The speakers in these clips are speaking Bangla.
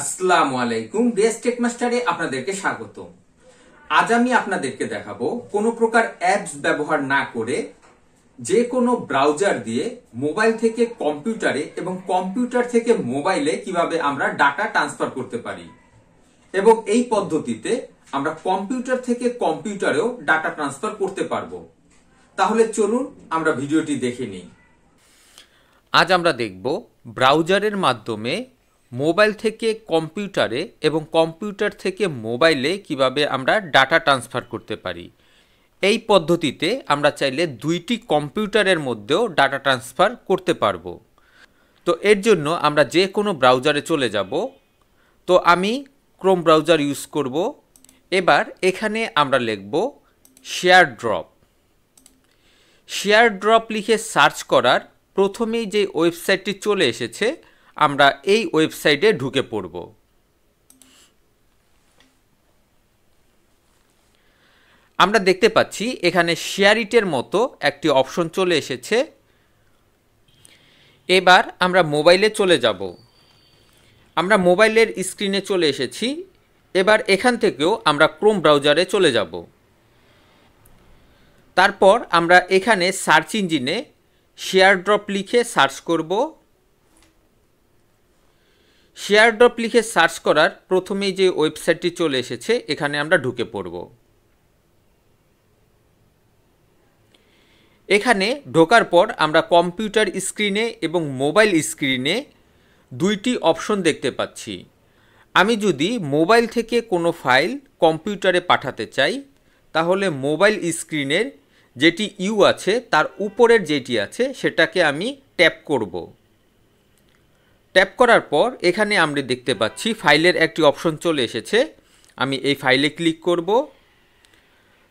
আসসালামু আলাইকুম বেস টেক মাস্টারে আপনাদেরকে স্বাগত আজ আমি আপনাদেরকে দেখাবো কোনো প্রকার অ্যাপস ব্যবহার না করে যে কোনো ব্রাউজার দিয়ে মোবাইল থেকে কম্পিউটারে এবং কম্পিউটার থেকে মোবাইলে কিভাবে আমরা ডাটা ট্রান্সফার করতে পারি এবং এই পদ্ধতিতে আমরা কম্পিউটার থেকে কম্পিউটারেও ডাটা ট্রান্সফার করতে পারবো তাহলে চলুন আমরা ভিডিওটি দেখে নিই আজ আমরা দেখব ব্রাউজারের মাধ্যমে মোবাইল থেকে কম্পিউটারে এবং কম্পিউটার থেকে মোবাইলে কিভাবে আমরা ডাটা ট্রান্সফার করতে পারি এই পদ্ধতিতে আমরা চাইলে দুইটি কম্পিউটারের মধ্যেও ডাটা ট্রান্সফার করতে পারবো তো এর জন্য আমরা যে কোনো ব্রাউজারে চলে যাব তো আমি ক্রোম ব্রাউজার ইউজ করব এবার এখানে আমরা লিখব শেয়ার ড্রপ শেয়ার ড্রপ লিখে সার্চ করার প্রথমেই যে ওয়েবসাইটটি চলে এসেছে আমরা এই ওয়েবসাইটে ঢুকে পড়ব আমরা দেখতে পাচ্ছি এখানে শেয়ারিটের মতো একটি অপশন চলে এসেছে এবার আমরা মোবাইলে চলে যাব আমরা মোবাইলের স্ক্রিনে চলে এসেছি এবার এখান থেকেও আমরা ক্রোম ব্রাউজারে চলে যাব তারপর আমরা এখানে সার্চ ইঞ্জিনে শেয়ার ড্রপ লিখে সার্চ করবো শেয়ার ড্রপ লিখে সার্চ করার প্রথমেই যে ওয়েবসাইটটি চলে এসেছে এখানে আমরা ঢুকে পড়ব এখানে ঢোকার পর আমরা কম্পিউটার স্ক্রিনে এবং মোবাইল স্ক্রিনে দুইটি অপশন দেখতে পাচ্ছি আমি যদি মোবাইল থেকে কোনো ফাইল কম্পিউটারে পাঠাতে চাই তাহলে মোবাইল স্ক্রিনের যেটি ইউ আছে তার উপরের যেটি আছে সেটাকে আমি ট্যাপ করবো ট্যাপ করার পর এখানে আমরা দেখতে পাচ্ছি ফাইলের একটি অপশন চলে এসেছে আমি এই ফাইলে ক্লিক করব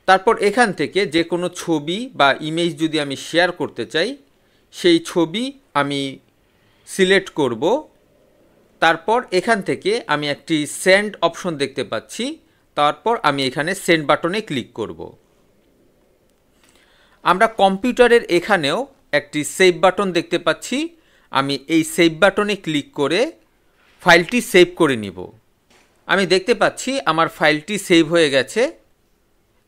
তারপর এখান থেকে যে কোনো ছবি বা ইমেজ যদি আমি শেয়ার করতে চাই সেই ছবি আমি সিলেক্ট করব তারপর এখান থেকে আমি একটি সেন্ড অপশন দেখতে পাচ্ছি তারপর আমি এখানে সেন্ড বাটনে ক্লিক করব আমরা কম্পিউটারের এখানেও একটি সেভ বাটন দেখতে পাচ্ছি আমি এই সেভ বাটনে ক্লিক করে ফাইলটি সেভ করে নিব আমি দেখতে পাচ্ছি আমার ফাইলটি সেভ হয়ে গেছে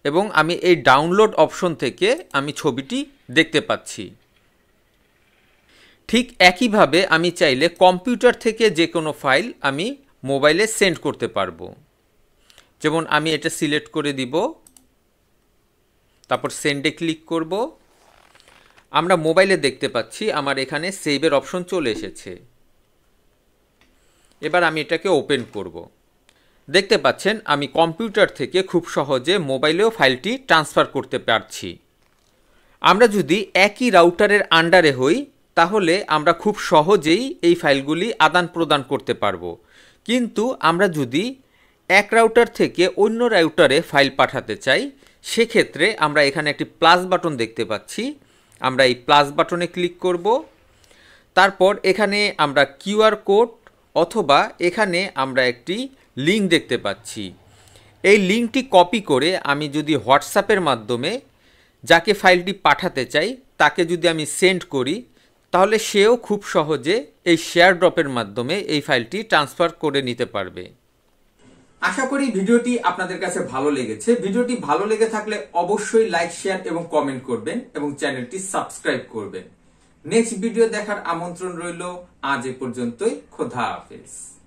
এবং আমি এই ডাউনলোড অপশন থেকে আমি ছবিটি দেখতে পাচ্ছি ঠিক একইভাবে আমি চাইলে কম্পিউটার থেকে যে কোনো ফাইল আমি মোবাইলে সেন্ড করতে পারবো যেমন আমি এটা সিলেক্ট করে দিব তারপর সেন্ডে ক্লিক করবো আমরা মোবাইলে দেখতে পাচ্ছি আমার এখানে সেভের অপশন চলে এসেছে এবার আমি এটাকে ওপেন করব দেখতে পাচ্ছেন আমি কম্পিউটার থেকে খুব সহজে মোবাইলেও ফাইলটি ট্রান্সফার করতে পারছি আমরা যদি একই রাউটারের আন্ডারে হই তাহলে আমরা খুব সহজেই এই ফাইলগুলি আদান প্রদান করতে পারব কিন্তু আমরা যদি এক রাউটার থেকে অন্য রাউটারে ফাইল পাঠাতে চাই সেক্ষেত্রে আমরা এখানে একটি প্লাস বাটন দেখতে পাচ্ছি আমরা এই প্লাস বাটনে ক্লিক করব তারপর এখানে আমরা কিউআর কোড অথবা এখানে আমরা একটি লিঙ্ক দেখতে পাচ্ছি এই লিঙ্কটি কপি করে আমি যদি হোয়াটসঅ্যাপের মাধ্যমে যাকে ফাইলটি পাঠাতে চাই তাকে যদি আমি সেন্ড করি তাহলে সেও খুব সহজে এই শেয়ার ড্রপের মাধ্যমে এই ফাইলটি ট্রান্সফার করে নিতে পারবে আশা করি ভিডিওটি আপনাদের কাছে ভালো লেগেছে ভিডিওটি ভালো লেগে থাকলে অবশ্যই লাইক শেয়ার এবং কমেন্ট করবেন এবং চ্যানেলটি সাবস্ক্রাইব করবেন নেক্সট ভিডিও দেখার আমন্ত্রণ রইল আজ এ পর্যন্তই খোদা হাফেজ